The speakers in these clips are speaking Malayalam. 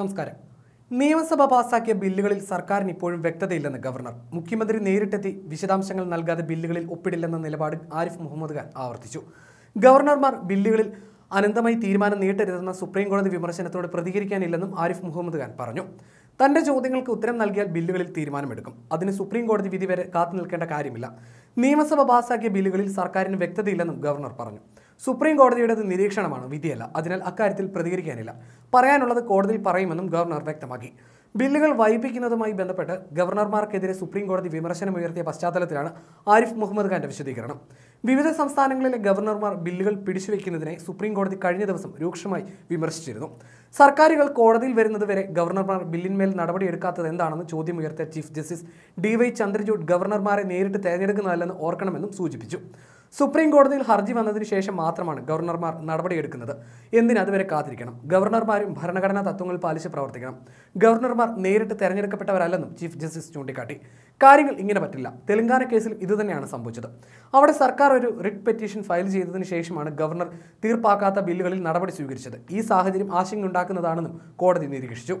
നമസ്കാരം നിയമസഭ പാസാക്കിയ ബില്ലുകളിൽ സർക്കാരിന് ഇപ്പോഴും വ്യക്തതയില്ലെന്ന് ഗവർണർ മുഖ്യമന്ത്രി നേരിട്ടെത്തി വിശദാംശങ്ങൾ നൽകാതെ ബില്ലുകളിൽ ഒപ്പിടില്ലെന്ന നിലപാട് ആരിഫ് മുഹമ്മദ് ഖാൻ ആവർത്തിച്ചു ഗവർണർമാർ ബില്ലുകളിൽ അനന്തമായി തീരുമാനം നീട്ടരുതെന്ന സുപ്രീം കോടതി വിമർശനത്തോട് പ്രതികരിക്കാനില്ലെന്നും ആരിഫ് മുഹമ്മദ് ഖാൻ പറഞ്ഞു തന്റെ ചോദ്യങ്ങൾക്ക് ഉത്തരം നൽകിയാൽ ബില്ലുകളിൽ തീരുമാനമെടുക്കും അതിന് സുപ്രീം കോടതി വിധി വരെ കാത്തു നിൽക്കേണ്ട കാര്യമില്ല നിയമസഭ പാസാക്കിയ ബില്ലുകളിൽ സർക്കാരിന് വ്യക്തതയില്ലെന്നും ഗവർണർ പറഞ്ഞു സുപ്രീം കോടതിയുടെ നിരീക്ഷണമാണ് വിധിയല്ല അതിനാൽ അക്കാര്യത്തിൽ പ്രതികരിക്കാനില്ല പറയാനുള്ളത് കോടതിയിൽ പറയുമെന്നും ഗവർണർ വ്യക്തമാക്കി ബില്ലുകൾ വൈപ്പിക്കുന്നതുമായി ബന്ധപ്പെട്ട് ഗവർണർമാർക്കെതിരെ സുപ്രീം കോടതി ഉയർത്തിയ പശ്ചാത്തലത്തിലാണ് ആരിഫ് മുഹമ്മദ് ഖാന്റെ വിശദീകരണം വിവിധ സംസ്ഥാനങ്ങളിലെ ഗവർണർമാർ ബില്ലുകൾ പിടിച്ചുവെക്കുന്നതിനെ സുപ്രീം കോടതി കഴിഞ്ഞ ദിവസം രൂക്ഷമായി വിമർശിച്ചിരുന്നു സർക്കാരുകൾ കോടതിയിൽ വരുന്നതുവരെ ഗവർണർമാർ ബില്ലിന്മേൽ നടപടിയെടുക്കാത്തത് എന്താണെന്ന് ചോദ്യമുയർത്തിയ chief justice D Y Chandrachud ഗവർണർമാരെ നേരിട്ട് തെരഞ്ഞെടുക്കുന്നതല്ലെന്ന് ഓർക്കണമെന്നും സൂചിപ്പിച്ചു സുപ്രീം കോടതിയിൽ ഹർജി വന്നതിന് ശേഷം മാത്രമാണ് ഗവർണർമാർ നടപടിയെടുക്കുന്നത് എന്തിന് അതുവരെ കാത്തിരിക്കണം ഗവർണർമാരും ഭരണഘടനാ തത്വങ്ങൾ പാലിച്ച് പ്രവർത്തിക്കണം ഗവർണർമാർ നേരിട്ട് തെരഞ്ഞെടുക്കപ്പെട്ടവരല്ലെന്നും ചീഫ് ജസ്റ്റിസ് ചൂണ്ടിക്കാട്ടി കാര്യങ്ങൾ ഇങ്ങനെ പറ്റില്ല തെലങ്കാന കേസിൽ ഇതുതന്നെയാണ് സംഭവിച്ചത് അവിടെ സർക്കാർ ഒരു റിട്ട് പെറ്റീഷൻ ഫയൽ ചെയ്തതിന് ശേഷമാണ് ഗവർണർ തീർപ്പാക്കാത്ത ബില്ലുകളിൽ നടപടി സ്വീകരിച്ചത് ഈ സാഹചര്യം ആശങ്കയുണ്ടാക്കുന്നതാണെന്നും കോടതി നിരീക്ഷിച്ചു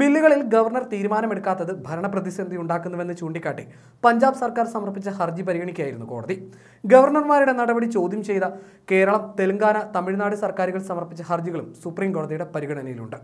ബില്ലുകളിൽ ഗവർണർ തീരുമാനമെടുക്കാത്തത് ഭരണപ്രതിസന്ധി ഉണ്ടാക്കുന്നുവെന്ന് ചൂണ്ടിക്കാട്ടി പഞ്ചാബ് സർക്കാർ സമർപ്പിച്ച ഹർജി പരിഗണിക്കുകയായിരുന്നു കോടതി ഗവർണർമാരുടെ നടപടി ചോദ്യം ചെയ്ത കേരളം തെലങ്കാന തമിഴ്നാട് സർക്കാരുകൾ സമർപ്പിച്ച ഹർജികളും സുപ്രീം കോടതിയുടെ പരിഗണനയിലുണ്ട്